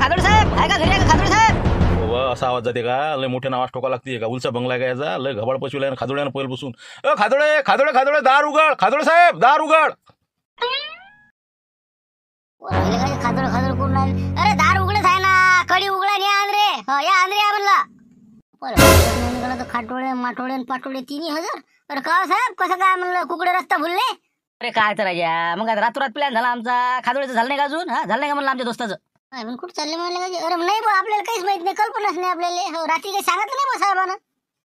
खादोड साहेब काय का का साहेब व असा आवाज जाते का लय मोठ्या नावाज टोका लागते का उलचा बंगला काय याचा लय घबाड पशुला खादोड्यानं पोल बसून अ खादोळे खादोडे खादोडे दार उघड खादोडे साहेब दार उघड राहिले काय कोण नाही अरे दार उघडच आहे ना कडी उघडा या आंद्रे हो, या आंद्रे या म्हणला खाटोळे माटोळे आणि पाटोळे तिन्ही हजार अरे का हो साहेब कसं काय म्हणलं कुकडे रस्ता भुलले अरे काय तर राजा मग आता रातोरात प्लॅन झाला आमचा खादोळीचं झालं नाही का अजून हा झालं नाही का म्हणलं आमच्या दोस्ताचं काय म्हणून कुठं चालले म्हणले अरे नाही बा आपल्याला काहीच माहित नाही कल्पनाच नाही आपल्याला हो, रात्री काही सांगत नाही साहेबांना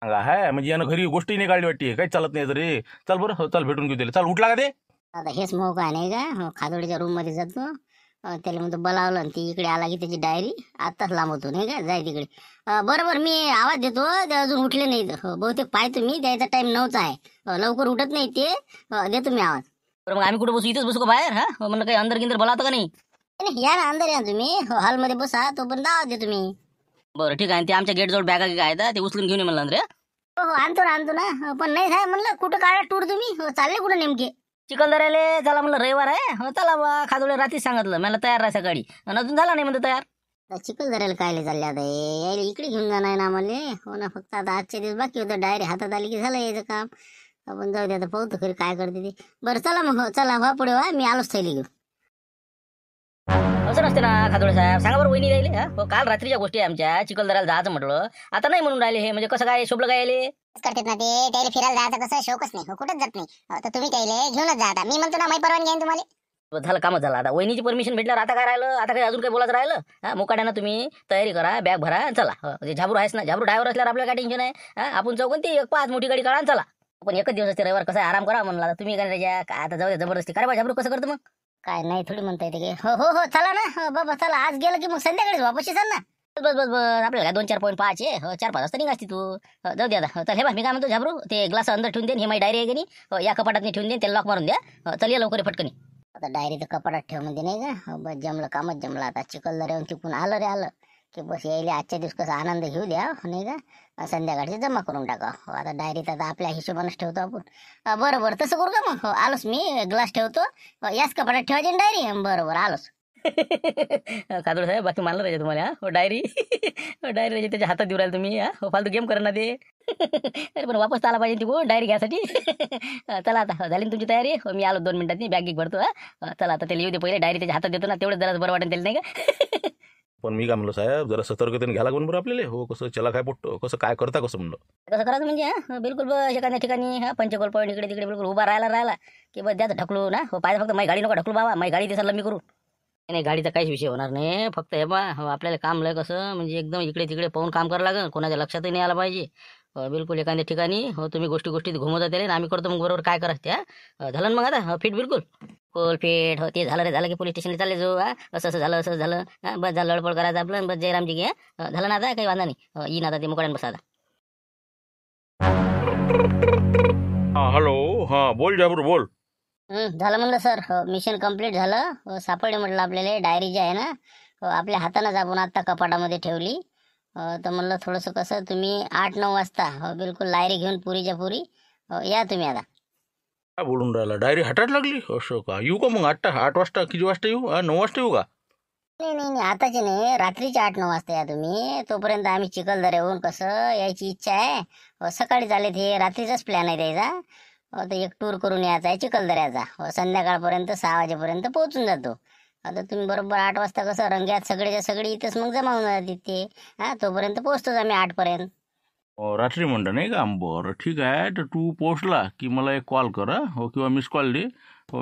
सांगा म्हणजे यानं घरी गोष्टी नाही काढली वाटते काही चालत नाही तरी चल बरं हो, चल भेटून घेऊ त्याला चल उठला का ते आता हेच मोक काय नाही का हो, खादोडीच्या रूम मध्ये जातो त्याला म्हणतो बोलावलं आणि ती इकडे आला की त्याची डायरी आत्ताच होतो नाही का जाय तिकडे बरोबर मी आवाज देतो ते अजून उठले नाही हो, बहुतेक पाहतो मी त्याचा टाइम नव्हता आहे लवकर उठत नाही ते देतो मी आवाज बरं मग आम्ही कुठे बसू इथेच बसू का बाहेर हा म्हणलं काही अंदर गिंदर बोलावतो का नाही नाही, या ना अंदर या तुम्ही हो हॉलमध्ये बसा तो पण दाव दे तुम्ही बरं ठीक आहे आणि ते आमच्या गेट जोड बॅगा काय ते उचलून घेऊन ये म्हणलं रे हो हो आणतो ना आणतो ना हो, पण नाही साहेब म्हणलं कुठं काढा टूर तुम्ही हो, चालले कुठं नेमके चिखलदऱ्याले चला म्हणलं रविवार आहे हो चला बा खाजोळे रात्री सांगितलं मला तयार राहा सकाळी आणि अजून झाला नाही म्हणतो तयार चिखलदऱ्याला कायले चालले आता हे? इकडे घेऊन जाणार आहे ना मला हो ना फक्त आता आजचे दिवस बाकी होतं डायरी हातात आली की झालं याचं काम आपण जाऊ दे आता पाहू तर खरी काय करते ते बरं चला मग हो, चला वा पुढे वा मी आलोच थैली घेऊ असं असते ना खातोळे साहेब सांगा बरं वहिनी राहिले हो काल रात्रीच्या गोष्टी आहे आमच्या चिखलदराला जायचं म्हटलं आता नाही म्हणून राहिले हे म्हणजे कसं काय शोभलं काय आले करतात ना ते त्याला फिरायला जायचं कसं शोकच नाही हो कुठंच जात नाही हो, तर तुम्ही त्याला घेऊनच जा आता मी म्हणतो ना माहिती परवानगी आहे तुम्हाला झालं कामच झालं आता वहिनीची परमिशन भेटल्यावर आता काय राहिलं आता काही अजून काही बोलायचं राहिलं हा तुम्ही तयारी करा बॅग भरा आणि चला हो, जे झाबरू आहेस ना झाबरू ड्रायव्हर असल्यावर आपल्याला काय टेन्शन आहे हा, आपण चौकून ती एक पाच मोठी गाडी काढा चला पण एकच दिवस असते रविवार कसं आराम करा म्हणला तुम्ही काय काय आता जाऊ दे जबरदस्ती करा बा झाबरू कसं करतो मग काय नाही थोडी म्हणता येते की हो हो हो चला ना हो, बाबा चला आज गेलं की मग संध्याकाळीच वापस येसाल ना बस बस बस आपल्याला दोन चार पॉईंट पाहायचे हो चार पाच वाजता निघाची तू हो, जाऊ द्या हो, चल हे बा मी काय म्हणतो झाबरू ते ग्लास अंदर ठेवून देईन हे माझी डायरी आहे की नाही या कपाटात मी ठेवून देईन त्याला लॉक मारून द्या चल या लवकर फटकनी आता डायरी तर कपाटात ठेवून दे नाही का बस जमलं कामच जमलं आता चिखलदऱ्याहून चुकून आलं रे आलं की बस यायले आजच्या दिवस कसा आनंद घेऊ द्या नाही का संध्याकाळची जमा करून टाका हो आता डायरीत आता आपल्या हिशोबानेच ठेवतो आपण बरं बरं तसं करू का मग हो आलोच मी ग्लास ठेवतो याच कपड्यात ठेवायचे डायरी बरोबर आलोच खातोड साहेब बाकी मानलं राहिजे तुम्हाला हो डायरी डायरी राहिजे त्याच्या हातात देऊ राहिले तुम्ही हो फालतू गेम करणार ते अरे पण वापस आला पाहिजे ती डायरी घ्यासाठी चला आता झाली तुमची तयारी हो, मी आलो दोन मी बॅग एक भरतो चला आता ते येऊ दे पहिले डायरी त्याच्या हातात देतो ना तेवढं जरा बरं वाटेल त्याला नाही का पण मी काय म्हणलं साहेब जरा सतर्कतेने घ्यायला म्हणून बरं आपल्याला हो कसं चला काय पोट्टो कसं काय करता कसं म्हणलं कसं करायचं म्हणजे हो, बिलकुल ब- एखाद्या ठिकाणी हा पंचकोल पॉईंट इकडे तिकडे बिलकुल उभा राहायला राहिला की बस द्या ढकलू ना हो पाहिजे फक्त माझी गाडी नको ढकलू बाबा माझी गाडी दिसायला मी करू नाही, गाडीचा काहीच विषय होणार नाही फक्त हे बा हो, आपल्याला काम लय कसं म्हणजे एकदम इकडे तिकडे पाहून काम करावं लागेल कोणाच्या लक्षातही नाही आलं पाहिजे हो, बिलकुल एखाद्या ठिकाणी हो तुम्ही गोष्टी गोष्टीत घुमवता त्याला आम्ही करतो मग बरोबर काय करायचं ते हो, झालं ना मग आता फिट बिलकुल पोलफेड हो ते झालं रे झालं की पोलीस स्टेशनला चालले जाऊ हा असं असं झालं असं झालं बस झालं लडपड करायचं आपलं बस जयरामजी घ्या झालं ना आता काही वांधा नाही ना आता ते मुकड्यान बसा हा हॅलो हा बोल जाबर बोल झालं म्हणलं सर मिशन हो, कम्प्लीट झालं हो, सापडले म्हटलं आपल्याला डायरी जी आहे ना हो, आपल्या हातानंच आपण आता कपाटामध्ये ठेवली तर म्हणलं थोडंसं कसं तुम्ही आठ नऊ वाजता बिलकुल लायरी घेऊन पुरीच्या पुरी या तुम्ही आता काय बोलून राहिला डायरी हटायला लागली असं का येऊ का मग आठ आठ वाजता किती वाजता येऊ नऊ वाजता येऊ का नाही नाही नाही आताची नाही रात्रीचे आठ नऊ वाजता या तुम्ही तोपर्यंत आम्ही येऊन कसं यायची इच्छा आहे सकाळी झाले ते रात्रीचाच प्लॅन आहे त्याचा एक टूर करून यायचा आहे चिखलदऱ्याचा संध्याकाळपर्यंत सहा वाजेपर्यंत पोहोचून जातो आता तुम्ही बरोबर आठ वाजता कसं रंग्यात सगळेच्या सगळे इथंच मग जमा जाते ते हा तोपर्यंत पोहोचतोच आम्ही आठपर्यंत रात्री म्हणता नाही का बरं ठीक आहे तर तू पोहोचला की मला एक कॉल कर हो किंवा मिस कॉल दे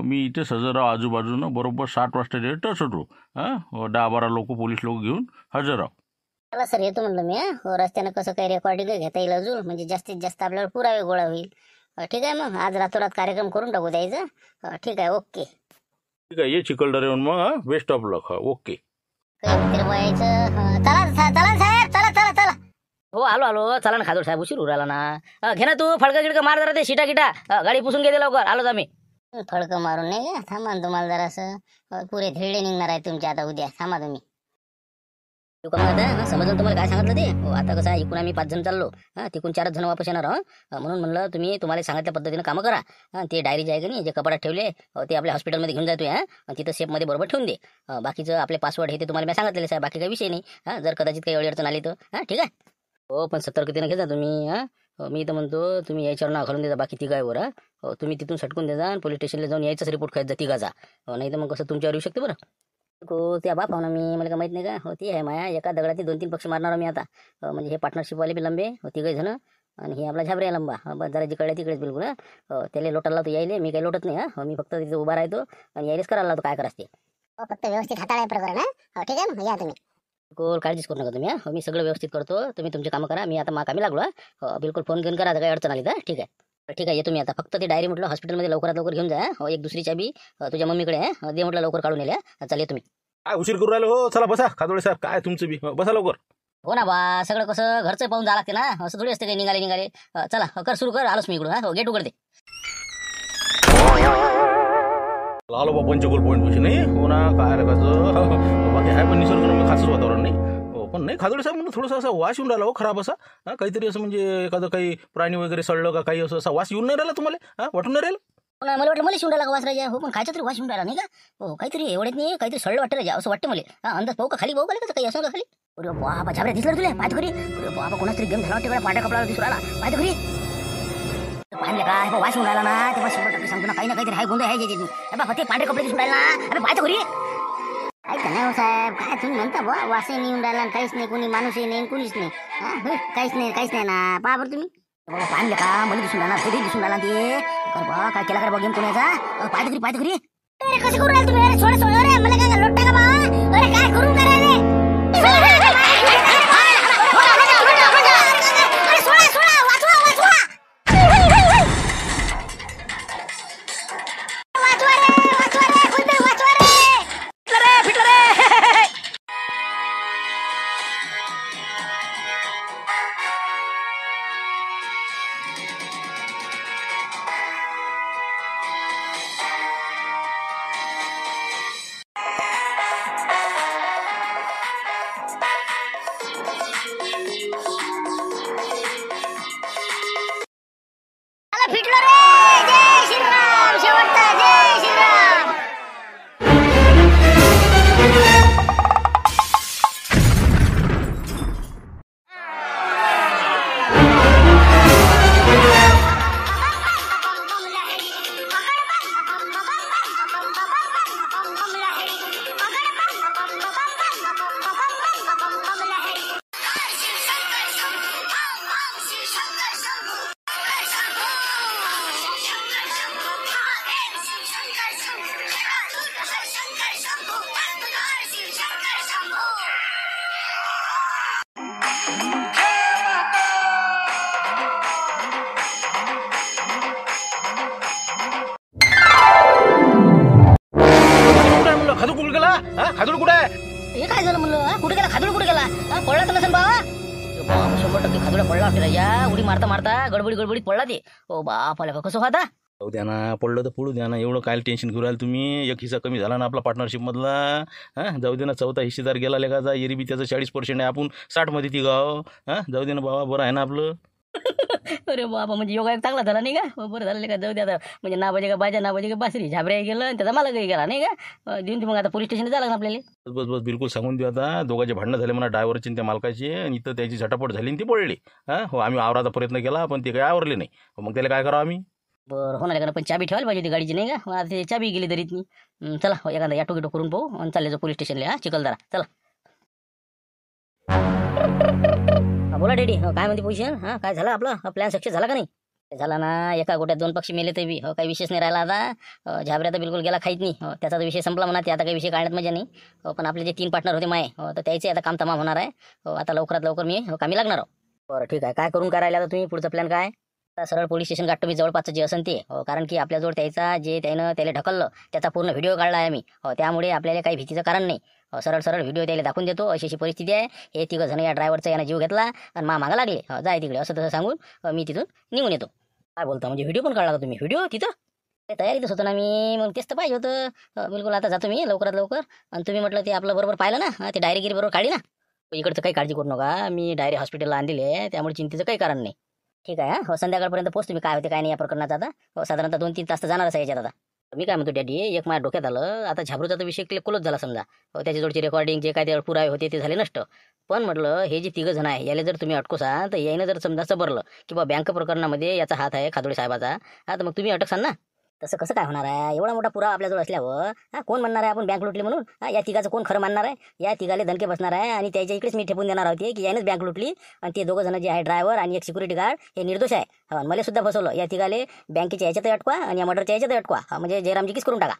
मी इथेच हजर राहू आजूबाजूनं बरोबर सात वाजता ते होतो हां हो, दहा बारा लोक पोलीस लोक घेऊन हजर राहो चला सर येतो म्हणलं मी हो रस्त्यानं कसं काही रेकॉर्डिंग घेता येईल अजून म्हणजे जास्तीत जास्त आपल्याला पुरावे गोळा होईल ठीक आहे मग आज रातोरात कार्यक्रम करून टाकू द्यायचा ठीक आहे ओके ठीक आहे ये चिखलदरे मग बेस्ट ऑफ लक ओके चला चला हो आलो आलो चला ना खाजोड साहेब उशीर उराला ना घे ना तू फडकं गिडका मार जरा ते शिटा गिटा गाडी पुसून घेते लवकर आलोच आम्ही फडक मारून नाही घ्या थांबा तुम्हाला जरा पुरे धिरडे निघणार आहे तुमच्या आता उद्या थांबा तुम्ही समजून तुम्हाला काय सांगितलं ते हो, आता कसं आहे, आम्ही पाच जण चाललो हा तिकून चारच जण वापस येणार आहो म्हणून म्हणलं तुम्ही तुम्हाला सांगितल्या पद्धतीनं कामं करा ते डायरी जे आहे की नाही जे कपडा ठेवले ते आपल्या हॉस्पिटलमध्ये घेऊन जातोय आणि तिथं सेफमध्ये बरोबर ठेवून दे बाकीचं आपले पासवर्ड हे ते तुम्हाला मी सांगितलेले साहेब बाकी काही विषय नाही जर कदाचित काही अडचण आली तर ठीक आहे हो पण सतर्कतेनं घेता तुम्ही हा हो, मी तर म्हणतो तुम्ही याच्यावर नाव घालून देता बाकी तिघायवर हो, तुम्ही तिथून सटकून देजा आणि पोलीस स्टेशनला जाऊन यायचाच रिपोर्ट खायचा तिघाचा हो, नाही तर मग कसं तुमच्यावर येऊ शकते बरं हो त्या बाप ना मी मला काय नाही का हो ती आहे माया एका दगडातील दोन तीन पक्ष मारणार मी आता म्हणजे हे पार्टनरशिप वाले बी लंबे हो तिघे झालं आणि हे आपला झाबरे लंबा बस जरा जिकडे तिकडेच बिलकुल त्याला लोटाला तो यायले मी काही लोटत नाही हा मी फक्त तिथे उभा राहतो आणि यायलेच करायला लावतो काय करायचं फक्त व्यवस्थित हाताळाय प्रकरण ठीक आहे या तुम्ही गोल काळजीच करू नका तुम्ही हां हो, मी सगळं व्यवस्थित करतो तुम्ही तुमचे कामं करा मी आता मा कामी लागलो हो, बिलकुल फोन घेऊन करा काही अडचण आली तर ठीक आहे ठीक आहे तुम्ही आता फक्त ते डायरी म्हटलं हॉस्पिटलमध्ये लवकरात लवकर घेऊन जा हो एक दुसरी चाबी तुझ्या मम्मीकडे आहे हो, दे म्हटलं लवकर काढून येल्या चालेल तुम्ही काय उशीर करू राहिलो हो चला बसा खातोडे साहेब काय तुमचं बी बसा लवकर हो ना बा सगळं कसं घरचं पाहून जा लागते ना असं थोडी असते काही निघाले निघाले चला कर सुरू कर आलोच मी इकडून हा गेट उघडते लाल पण गोल पॉईंट पाशी नाही हो काय रे कसं बाकी आहे पण निसर्ग खासच वातावरण नाही हो पण नाही खाजोडे साहेब म्हणून थोडंसं असा वास येऊन राहिला हो खराब असा हा काहीतरी असं म्हणजे एखादं काही प्राणी वगैरे सडलं का काही असं असा वास येऊन नाही राहिला तुम्हाला हा वाटून नाही राहिलं हो मला वाटलं मला शिवून राहिला वास राजा हो पण खायचं तरी वास शिवून राहिला नाही का हो काहीतरी एवढेच नाही काहीतरी सडलं वाटतं राजा असं वाटतं मला हा अंदाज पाहू का खाली पाहू का काही असं खाली अरे बाबा झाबऱ्या दिसलं तुला माहिती घरी अरे बाबा कोणाच तरी गेम झाला वाटतं कपडा कपड्याला दिसून राहिला माहिती घरी पाहिले काय बा वाश राहिला ना तेव्हा शंभर सांगतो ना काही ना काहीतरी हाय गोंधळ आहे जे बाबा पांढरे कपडे दिसून राहिला ना अरे पाहतो घरी साहेब काय तुम्ही म्हणता बा वासही नाही येऊन राहिला काहीच नाही कोणी माणूसही नाही कोणीच नाही काहीच नाही काहीच नाही ना पहा तुम्ही का मला दिसून राहिला कधी दिसून राहिला ते बा काय केला कर बा घरी करू मारता मारता गडबडी गडबडी पडला ते ओ बाप का कसं होता जाऊ द्या ना पडलं तर पडू द्या ना एवढं काय टेन्शन घेऊ राहिलं तुम्ही एक हिस्सा कमी झाला ना आपला पार्टनरशिप मधला जाऊ दे ना चौथा हिस्सेदार गेला लेखा जा एरबी त्याचं चाळीस पर्सेंट आहे आपण साठमध्ये ती गाव हां जाऊ दे ना बाबा बरं आहे ना आपलं अरे बाबा म्हणजे योगा एक चांगला झाला नाही का बरं झालं का जाऊ द्या आता म्हणजे नाबाजे का बाजा नाबाजे का बासरी झाबऱ्या गेलं आणि त्याचा मला गेला नाही का देऊन मग आता पोलीस स्टेशनला जायला आपल्याला बस बस बिलकुल सांगून देऊ आता दोघांचे भांडणं झाले म्हणा ड्रायव्हरची त्या मालकाची आणि इथं त्याची झटापट झाली आणि ती पडली हो आम्ही आवराचा प्रयत्न केला पण ते काही आवरले नाही मग त्याला काय करावं आम्ही बरं होणार का पण चाबी ठेवायला पाहिजे ती गाडीची नाही का आता चाबी गेली तरी चला हो, एखादा या टोकेटो करून पाहू आणि चालले पोलीस स्टेशनला हा चिखलदारा चला बोला डेडी हो, काय म्हणते पोझिशन हा काय झालं आपलं प्लॅन सक्सेस झाला का नाही झाला ना एका गोट्यात दोन पक्षी मेले ते बी हो काही विशेष नाही राहिला आता हो, झाबऱ्या तर बिलकुल गेला खाईत नाही हो, त्याचा तर विषय संपला म्हणा ते आता काही विषय काढण्यात मजा नाही पण आपले जे तीन पार्टनर होते माय हो तर त्याचे आता काम तमाम होणार आहे आता लवकरात लवकर मी कामी लागणार आहो बरं ठीक आहे काय करून करायला आता तुम्ही पुढचा प्लॅन काय आता सरळ पोलीस स्टेशन काढतो मी जवळपासचं जे असेल ते हो कारण की आपल्याजवळ त्याचा जे त्यानं त्याला ढकललं त्याचा पूर्ण व्हिडिओ काढला आहे मी हो त्यामुळे आपल्याला काही भीतीचं कारण नाही सरळ सरळ व्हिडिओ त्याला दाखवून देतो अशी अशी परिस्थिती आहे हे तिघं जण या ड्रायव्हरचा यानं जीव घेतला आणि मा मागा लागले जाय तिकडे असं तसं सांगून मी तिथून निघून येतो काय बोलता म्हणजे व्हिडिओ पण काढला तुम्ही व्हिडिओ तिथं तयारीतच होतो ना मी मग तेच तर पाहिजे होतं बिलकुल आता जातो मी लवकरात लवकर आणि तुम्ही म्हटलं ते आपलं बरोबर पाहिलं ना ते डायरीगिरी बरोबर काढली ना इकडचं काही काळजी करू नका मी डायरी हॉस्पिटलला आणलेली आहे त्यामुळे चिंतेचं काही कारण नाही ठीक आहे हो संध्याकाळपर्यंत पोहोचतो मी काय होते काय नाही या प्रकरणात आता हो, साधारणतः दोन तीन तास तर जाणारच आहे याच्यात आता मी काय म्हणतो डॅडी एक माझ्या डोक्यात आलं आता झाबरूचा तर विषय क्लोज झाला समजा त्याच्याजवळचे जोडची रेकॉर्डिंग जे काय ते पुरावे होते ते झाले नष्ट पण म्हटलं हे जे तिघं जण आहे याला जर तुम्ही अटकोसा तर यानं जर समजा सबरलं की बा बँक प्रकरणामध्ये याचा हात आहे खादोडी साहेबाचा हा तर मग तुम्ही अटकसाल ना तसं कसं काय होणार आहे एवढा मोठा पुरावा आपल्याजवळ असल्यावर हा कोण म्हणणार आहे आपण बँक लुटली म्हणून या तिघाचं कोण खरं मानणार आहे या तिघाले धनके बसणार आहे आणि त्याच्या इकडेच मी ठेपून देणार होती की यानेच बँक लुटली आणि ते दोघं जण जे आहे ड्रायव्हर आणि एक सिक्युरिटी गार्ड हे निर्दोष आहे हा मला सुद्धा फसवलं या तिघाले बँकेच्या याच्यातही अटकवा आणि या मर्डरच्या याच्यातही अटकवा हा म्हणजे जयरामजी किस करून टाका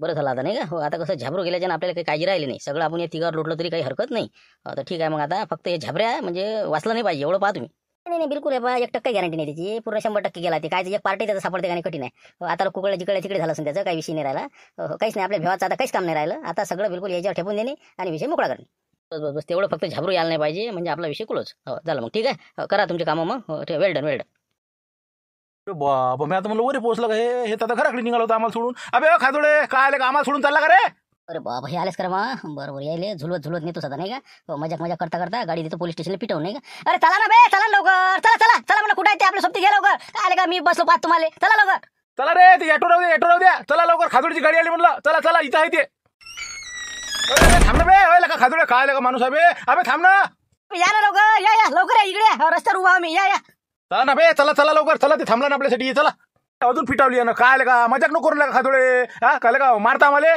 बरं झालं आता नाही का हो आता कसं झाबरू गेल्याच्यानं आपल्याला काही काळजी राहिली नाही सगळं आपण या तिघावर लुटलं तरी काही हरकत नाही तर ठीक आहे मग आता फक्त हे झाबऱ्या म्हणजे वाचलं नाही पाहिजे एवढं पाहा तुम्ही नाही नाही बिलकुल आहे बा एक टक्का गॅरंटी नाही त्याची पूर्ण शंभर टक्के गेला ते काय एक पार्टी त्याचा सापडते का नाही कठीण आहे आता कुकडे जिकडे तिकडे झालं असून त्याचा काही विषय नाही राहिला हो, हो, काहीच नाही आपल्या भेवाचं आता काहीच काम नाही राहिलं आता सगळं बिलकुल याच्यावर ठेवून देणे आणि विषय मोकळा करणे बस बस बस तेवढं फक्त झाबरू यायला नाही पाहिजे म्हणजे आपला विषय कुलच हो झालं मग ठीक आहे हो, करा तुमचे कामं मग वेल डन वेल डन बाबा मी आता म्हणलं वरी पोहोचलं हे हे तर घराकडे निघालो होतं आम्हाला सोडून अबे खातोडे काय आले का आम्हाला सोडून चालला का रे अरे बाबा हे आलेस कर बर बरोबर यायले झुलवत झुलवत नेतो सदा नाही का हो, मजाक मजाक करता करता गाडी देतो पोलीस स्टेशनला पिटवून नाही का अरे चला ना बे चला लवकर चला चला चला म्हणा कुठे ते आपल्या सोबती घ्या लवकर आले का मी बसलो पाच तुम्हाला चला लवकर चला रे ते ऑटो राहू दे ऑटो राहू द्या चला लवकर खाजूडची गाडी आली म्हणलं चला चला इथं आहे ते थांब बे अरे का खाजूड काय का माणूस अबे अबे थांब या ना लवकर या या लवकर या इकडे रस्त्यावर उभा मी या या चला ना बे चला चला लवकर चला ते थांबला ना आपल्यासाठी चला अजून फिटावली ना काय का मजाक नको करू नका खाजोडे हा काय का मारता आम्हाला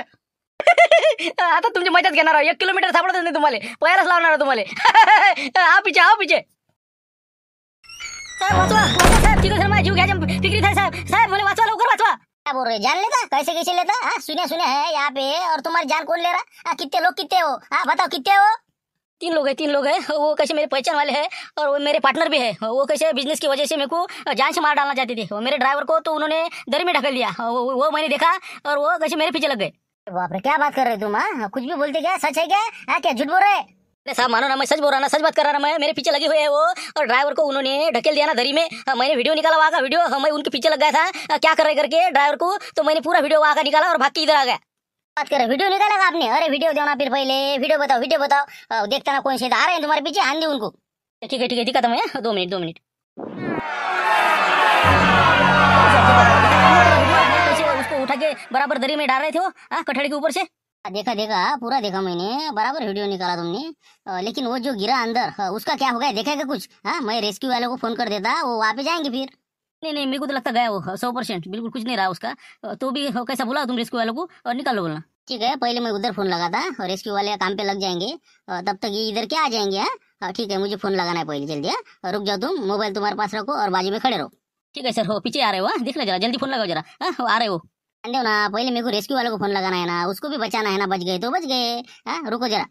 आता तुमची मजाच घेणार एक किलोमीटर सापडतच नाही तुम्हाला पहिलाच लावणार तुम्हाला हा पिछे हा पिछे कैसे कैसे लेता हाँ सुने सुने है यहाँ पे और तुम्हारी जान कौन ले रहा हाँ कितने लोग कितने हो हाँ बताओ कितने हो तीन लोग है तीन लोग है वो कैसे मेरे पहचान वाले हैं और वो मेरे पार्टनर भी है वो कैसे बिजनेस की वजह से मेरे को जान से मार डालना चाहते थे मेरे ड्राइवर को तो उन्होंने दर में ढकल दिया वो मैंने देखा और वो कैसे मेरे पीछे लग गए बाप रे क्या बात कर रहे तुम हाँ कुछ भी बोलते क्या सच है क्या हाँ क्या झूठ बोल रहे साहब मानो ना मैं सच बोल रहा ना सच बात कर रहा ना मैं मेरे पीछे लगे हुए है वो और ड्राइवर को उन्होंने ढकेल दिया ना दरी में हाँ, मैंने वीडियो निकाला वहाँ का वीडियो हाँ, मैं उनके पीछे लग गया था हाँ, क्या कर रहे करके ड्राइवर को तो मैंने पूरा वीडियो वहाँ का निकाला और भाग के इधर आ गया बात कर रहे वीडियो निकाला आपने अरे वीडियो देना फिर पहले वीडियो बताओ वीडियो बताओ देखता ना कौन से आ रहे हैं तुम्हारे पीछे आन दी उनको ठीक है ठीक है ठीक है मैं दो मिनट दो मिनट उठा के बराबर दरी में डाल रहे थे वो आ, हाँ, के ऊपर से हाँ, देखा देखा हाँ, पूरा देखा मैंने बराबर वीडियो निकाला तुमने लेकिन वो जो गिरा अंदर उसका क्या होगा क्या कुछ हा? मैं रेस्क्यू वालों को फोन कर देता वो वहाँ पे जाएंगे फिर नहीं नहीं मेरे को तो लगता गया वो सौ परसेंट बिल्कुल कुछ नहीं रहा उसका तो भी कैसा बोला तुम रेस्क्यू वालों को और निकालो बोलना ठीक है पहले मैं उधर फोन लगा था और रेस्क्यू वाले काम पे लग जाएंगे तब तक ये इधर क्या आ जाएंगे ठीक है मुझे फोन लगाना है पहले जल्दी रुक जाओ तुम मोबाइल तुम्हारे पास रखो और बाजू में खड़े रहो ठीक है सर हो पीछे आ रहे हो देख लो जरा जल्दी फोन लगाओ जरा आ रहे हो देव ना पहले मेरे को रेस्क्यू वालों को फोन लगाना है ना उसको भी बचाना है ना बच गए तो बच गए हाँ, रुको जरा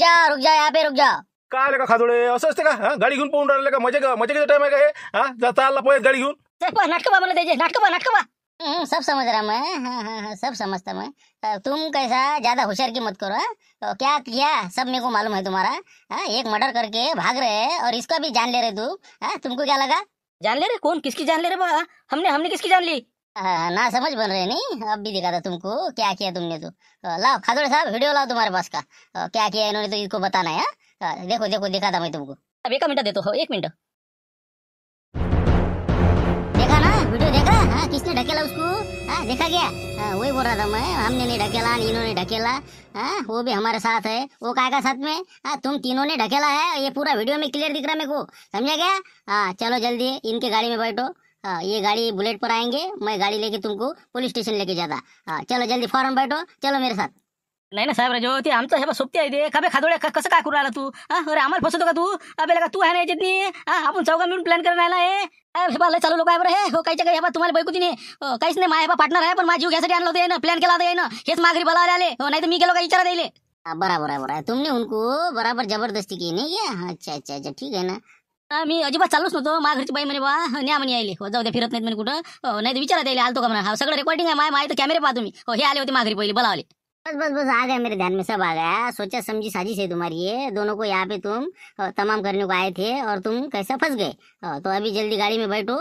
जा रुक जा पे रुक जा का असं असते का हाँ, गाडी घेऊन राहिले का मजे मजे टाइम आहे का हे हा जा चालला पोहेत गाडी घेऊन नाटक बा म्हणलं नाटक बा नाटक बा हम्म, सब समझ रहा मैं हाँ हाँ हाँ, हाँ सब समझता मैं तुम कैसा ज्यादा होशियार की मत करो हा? तो क्या किया सब मेरे को मालूम है तुम्हारा हाँ एक मर्डर करके भाग रहे हैं और इसका भी जान ले रहे तू हाँ तुमको क्या लगा जान ले रहे कौन किसकी जान ले रहे हमने हमने किसकी जान ली आ, ना समझ बन रहे नहीं अब भी दिखा था तुमको क्या किया तुमने तो लाओ खादोड़े साहब वीडियो लाओ तुम्हारे पास का क्या किया इन्होंने तो इसको बताना है हाँ? देखो देखो दिखा था मैं तुमको अब एक मिनट दे दो तो, एक मिनट हाँ किसने ढकेला उसको हाँ देखा गया हाँ, वही बोल रहा था मैं हमने नहीं ढकेला इन्होंने ढकेला हाँ वो भी हमारे साथ है वो काय का साथ में आ, हाँ, तुम तीनों ने ढकेला है ये पूरा वीडियो में क्लियर दिख रहा मेरे को समझा गया हाँ चलो जल्दी इनके गाड़ी में बैठो हाँ ये गाड़ी बुलेट पर आएंगे मैं गाड़ी लेके तुमको पुलिस स्टेशन लेके जाता हाँ चलो जल्दी फौरन बैठो चलो मेरे साथ नाही ना साहेब राजो ते आमचं हे सोपती सोबती आहे ते खाबे खादोळे का कसं काय करू राहिला तू अरे आम्हाला फसवतो का तू अबे का तू आहे ना नाही हा आपण चौघा मिळून प्लॅन करायला आला आहे चालू लोक आहे बरं हे हो काहीच्या काही तुम्हाला बैकुती नाही काहीच नाही माझ्या बा पार्टनर आहे पण माझी घ्यासाठी आणलं होतं ना प्लॅन केला होता ना हेच माघारी बोलावले आले हो नाही तर मी गेलो का विचारा दिले बराबर आहे बराबर तुम्ही तुमने बराबर जबरदस्ती की नाही अच्छा अच्छा अच्छा ठीक आहे ना मी अजिबात चालूच नव्हतो माझ्या घरची बाई म्हणे बा न्या म्हणे यायले हो जाऊ द्या फिरत नाहीत म्हणे कुठं हो, नाही तर विचारा द्यायला आलतो का म्हणा हा सगळं रेकॉर्डिंग आहे माय माय तर कॅमेरे पाहतो तुम्ही हो हे आले होते माघरी पहिले बोलावले बस बस बस आ गया मेरे ध्यान में सब आ गया सोचा समझी साजिश है तुम्हारी ये दोनों को यहाँ पे तुम तमाम करने को आए थे और तुम कैसे फंस गए तो अभी जल्दी गाड़ी में बैठो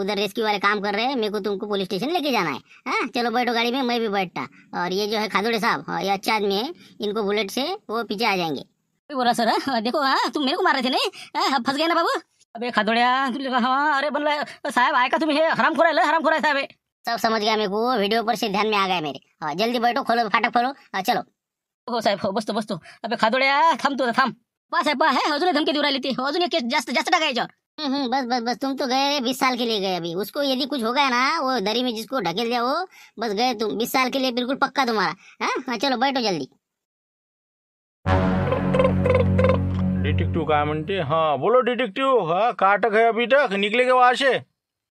उधर रेस्क्यू वाले काम कर रहे हैं मेरे को तुमको पुलिस स्टेशन लेके जाना है आ, हाँ, चलो बैठो गाड़ी में मैं भी बैठता और ये जो है खादोड़े साहब ये अच्छे आदमी है इनको बुलेट से वो पीछे आ जाएंगे बोला सर देखो हाँ तुम मेरे को मार रहे थे नहीं हाँ, फंस गए ना बाबू अबे खादोड़िया हाँ अरे रहे साहब आएगा तुम्हें हराम खुरा हराम खुरा साहब सब समझ गया मेरे को वीडियो पर से ध्यान में आ गया मेरे जल्दी बैठो खोलो फाटक खोलो चलो हो साहेब हो बसतो बसतो अबे खादोड्या थांब तू थम पा तो, साहेब बस है अजून धमकी देऊ राहिली ती जस्ट एक जास्त जास्त हम्म बस बस बस तुम तो गए बीस साल के लिए गए अभी उसको यदि कुछ हो गया ना वो दरी में जिसको ढकेल दिया वो बस गए तुम बीस साल के लिए बिल्कुल पक्का तुम्हारा हाँ, हाँ चलो बैठो जल्दी डिटेक्टिव का म्हणते हाँ बोलो डिटेक्टिव हाँ काटक है अभी तक निकलेगा वहां से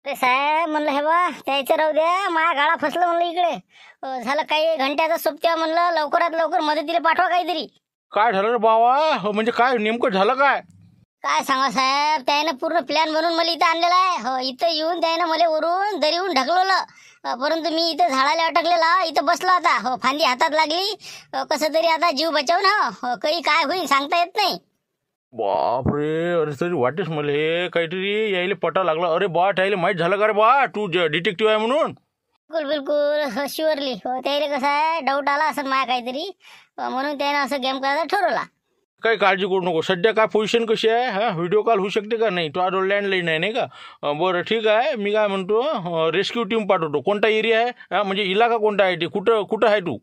अरे साहेब म्हणलं हे बा त्यायचं राहू द्या माया गाळा फसलं म्हणलं इकडे झालं काही घंट्याचा सोबत्या म्हणलं लवकरात लवकर मदतीला पाठवा काहीतरी काय झालं रे बाबा हो, म्हणजे काय नेमकं झालं काय काय सांगा साहेब त्यानं पूर्ण प्लॅन बनवून मला इथं आणलेला आहे हो इथं येऊन त्यानं मला वरून येऊन ढकलवलं परंतु मी इथं झाडाला अटकलेला इथं बसलो आता हो फांदी हातात लागली कसं तरी आता जीव बचावून हो हो, काही काय होईल सांगता येत नाही बापरे अरे तरी वाटेस मला हे काहीतरी यायला पटा लागला अरे बा त्याला माहीत झालं का रे बा तू डिटेक्टिव्ह आहे म्हणून बिलकुल बिलकुल शुअरली हो, त्याला कसं आहे डाऊट आला असं माया काहीतरी म्हणून त्याने असं गेम करायचा ठरवला काही काळजी करू नको सध्या काय पोझिशन कशी आहे हा व्हिडिओ कॉल होऊ शकते का नाही तो आज लँडलाईन आहे नाही का बरं ठीक आहे मी काय म्हणतो रेस्क्यू टीम पाठवतो कोणता एरिया आहे म्हणजे इलाका कोणता आहे ते कुठं कुठं आहे तू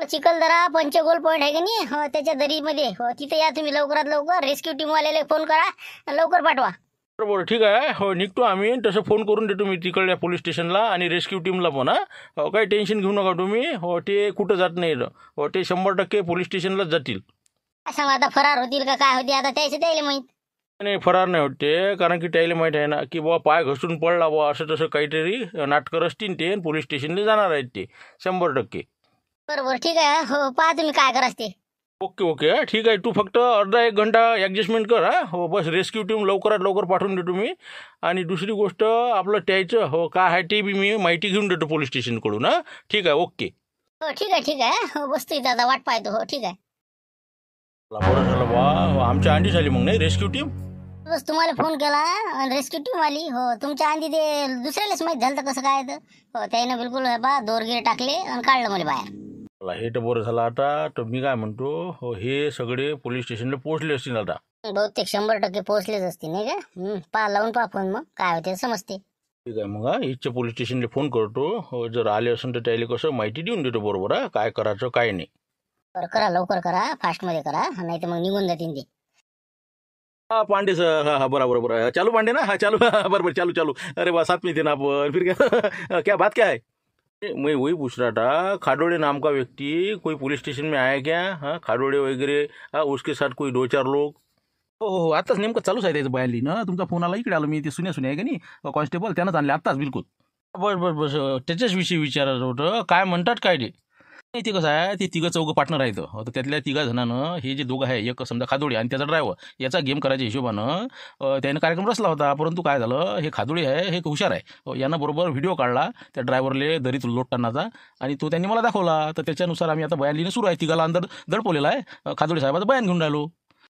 चिखलदरा पंचगोल पॉईंट आहे की नाही हो त्याच्या दरीमध्ये हो तिथे या तुम्ही लवकरात लवकर रेस्क्यू टीम वाले फोन करा लवकर पाठवा बरोबर ठीक आहे हो निघतो आम्ही तसं फोन करून देतो मी तिकडल्या पोलीस स्टेशनला आणि रेस्क्यू टीमला पण हो काही टेन्शन घेऊ नका तुम्ही हो ते कुठं जात नाही हो ते शंभर टक्के पोलीस स्टेशनलाच जातील असं आता फरार होतील का काय होते आता त्यायचं त्याला माहीत नाही फरार नाही होते कारण की त्याला माहीत आहे ना की बाबा पाय घसरून पडला बुवा असं तसं काहीतरी नाटकं असतील ते पोलीस स्टेशनला जाणार आहेत ते शंभर टक्के बरोबर ठीक आहे हो पहा तुम्ही काय करा ते ओके ओके ठीक आहे तू फक्त अर्धा एक घंटा ऍडजस्टमेंट कर हा हो बस रेस्क्यू टीम लवकरात लवकर पाठवून दे मी आणि दुसरी गोष्ट आपलं त्याचं हो काय आहे ते बी मी माहिती घेऊन देतो पोलीस स्टेशनकडून हा ठीक आहे ओके हो ठीक आहे ठीक आहे हो बस ते आता वाट पाहतो हो ठीक आहे आमच्या अंडी झाली मग नाही रेस्क्यू टीम बस तुम्हाला फोन केला रेस्क्यू टीम आली हो तुमच्या अंडी ते दुसऱ्यालाच माहित झालं तर कसं काय तर हो त्यानं बिलकुल बा दोरगे टाकले आणि काढलं मला बाहेर हे तर बरं झालं आता तर मी काय म्हणतो हो, हे सगळे पोलीस स्टेशनला पोहोचले असतील आता बहुतेक शंभर टक्के पोहोचलेच असतील नाही का पा लावून पहा मग काय होते समजते ठीक आहे मग इथच्या पोलीस स्टेशनला फोन करतो हो, जर आले असून तर त्याला कसं माहिती देऊन देतो बरोबर काय करायचं काय नाही बरं करा लवकर करा फास्ट मध्ये करा नाही मग निघून जातील ते हा पांडे सर हा हा बरोबर बरोबर चालू पांडे ना हा चालू बरोबर चालू चालू अरे बा सात मिळते ना फिर क्या क्या बात क्या आहे मी वही पूछ रहा था खाडोड़े नाम का व्यक्ति कोई पुलिस स्टेशन में आया क्या हाँ खाडोड़े वगैरे हा उसके साथ कोई दो चार लोग हो हो, हो आताच नेमकं चालूच आहे त्याचं बायली ना तुमचा फोन आला इकडे आलो मी ते सुन्या सुन्या आहे का नाही कॉन्स्टेबल त्यानं आणले आत्ताच बिलकुल बरं बरं बस त्याच्याच विषयी विचारायचं होतं काय म्हणतात काय ते ते कसं आहे ते तिघं चौघं पार्टनर आहे तर त्यातल्या तिघा जणांनं हे जे दोघं आहे एक समजा खादोळी आणि त्याचा ड्रायव्हर याचा गेम करायच्या हिशोबानं त्याने कार्यक्रम रचला होता परंतु काय झालं हे खादोळी आहे हे हुशार आहे यांना बरोबर व्हिडिओ काढला त्या ड्रायव्हरले दरीत लोटतानाचा आणि तो त्यांनी मला दाखवला तर त्याच्यानुसार आम्ही आता बयान लिहिणं सुरू आहे तिघाला अंदर दडपवलेला आहे खादोळी साहेबाचं बयान घेऊन राहिलो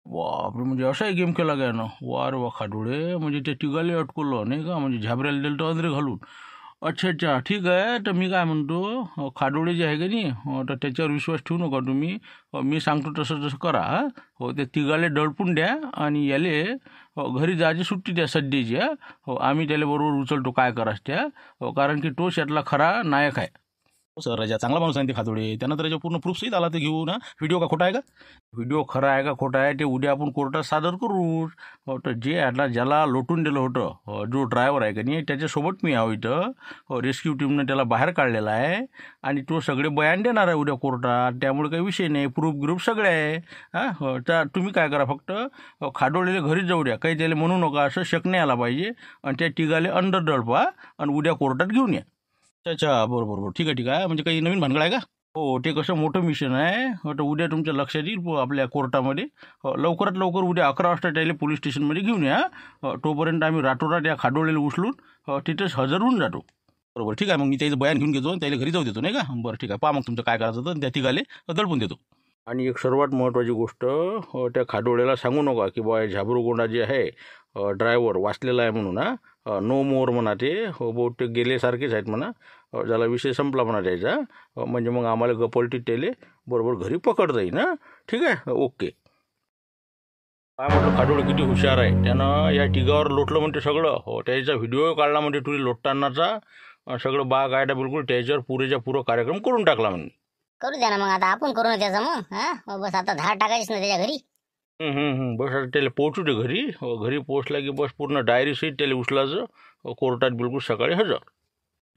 बापरे म्हणजे असाही गेम केला ना वार वा खाडोळे म्हणजे ते तिघाले अटकवलं नाही का म्हणजे झाबऱ्याला दिलं तर अंदर घालून अच्छा अच्छा ठीक आहे तर मी काय म्हणतो खाडोळे जे आहे की नाही तर त्याच्यावर विश्वास ठेवू नका तुम्ही मी सांगतो तसं तसं करा हो ते तिघाले डळपून द्या आणि याले घरी जायची सुट्टी द्या सध्याची हो आम्ही त्याला बरोबर उचलतो काय करास त्या हो कारण की तो शेतला खरा नायक आहे सर राजा चांगला माणूस आहे ते खातोडे त्यानंतर त्याच्या पूर्ण प्रूफ सहित आला ते घेऊन ना व्हिडिओ का खोटा आहे का व्हिडिओ खरा आहे का खोटा आहे ते उद्या आपण कोर्टात सादर करू तर जे आता ज्याला लोटून दिलं होतं जो ड्रायव्हर आहे का नाही त्याच्यासोबत मी आहो इथं रेस्क्यू टीमनं त्याला बाहेर काढलेला आहे आणि तो सगळे बयान देणार आहे उद्या कोर्टात त्यामुळे काही विषय नाही प्रूफ ग्रुप सगळे आहे हां त्या तुम्ही काय करा फक्त खाडोळेले घरीच जाऊ द्या काही त्याला म्हणू नका असं शक नाही आला पाहिजे आणि त्या टिगाले अंडर डळपा आणि उद्या कोर्टात घेऊन या अच्छा बरोबर बरोबर ठीक आहे ठीक आहे म्हणजे काही नवीन भानगड आहे का हो ते कसं मोठं मिशन आहे तर उद्या तुमच्या लक्षात येईल आपल्या कोर्टामध्ये लवकरात लवकर उद्या अकरा वाजता त्याला पोलीस स्टेशनमध्ये घेऊन या तोपर्यंत आम्ही रातोरात या खाडोळेला उचलून तिथेच हजर होऊन जातो बरोबर ठीक आहे मग मी त्याचं बयान घेऊन घेतो त्याला घरी जाऊ देतो नाही का बरं ठीक आहे पा मग तुमचं काय करायचं होतं त्या ठिकाणी दडपून देतो आणि एक सर्वात महत्त्वाची गोष्ट त्या खाडोळ्याला सांगू नका की बा झाबरूगोंडा जे आहे ड्रायव्हर वाचलेला आहे म्हणून हा नो मोर म्हणा ते हो, बहुतेक गेल्यासारखेच आहेत म्हणा ज्याला विषय संपला म्हणा त्याचा म्हणजे मग आम्हाला गपोलटी टेले बरोबर घरी पकडता येईल ना ठीक आहे ओके काय म्हटलं खाडोळ किती हुशार आहे त्यानं या टिगावर लोटलं म्हणते सगळं हो त्याचा व्हिडिओ काढला म्हणजे तुझी लोटतानाचा सगळं बाग आयडा बिलकुल त्याच्यावर पुरेच्या पुरा कार्यक्रम करून टाकला म्हणजे करू द्या ना मग आता आपण करू ना त्याचा मग हो, बस आता धार ना त्याच्या घरी बस आता त्याला पोहोचू दे घरी हो, घरी पोहोचला की बस पूर्ण डायरी सहित त्याला उचलायचं कोर्टात बिलकुल सकाळी हजर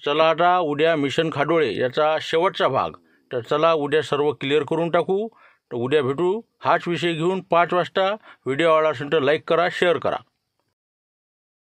चला आता उद्या मिशन खाडोळे याचा शेवटचा भाग तर चला उद्या सर्व क्लिअर करून टाकू तर उद्या भेटू हाच विषय घेऊन पाच वाजता व्हिडिओ आवडला असेल तर लाईक करा शेअर करा